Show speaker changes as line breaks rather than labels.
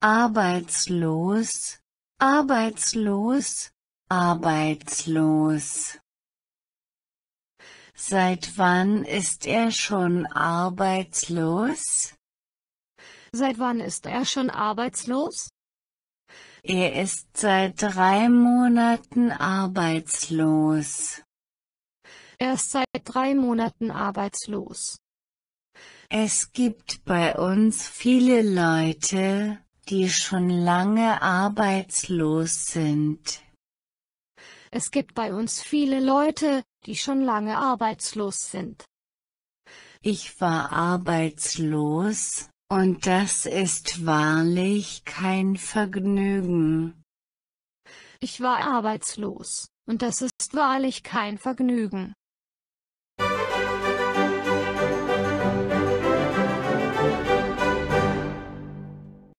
arbeitslos, arbeitslos, arbeitslos. Seit wann ist er schon arbeitslos? Seit wann ist er schon arbeitslos? Er ist seit drei Monaten arbeitslos. Er ist seit drei Monaten arbeitslos. Es gibt bei uns viele Leute, die schon lange arbeitslos sind. Es gibt bei uns viele Leute, die schon lange arbeitslos sind. Ich war arbeitslos, und das ist wahrlich kein Vergnügen. Ich war arbeitslos,
und das ist wahrlich kein Vergnügen.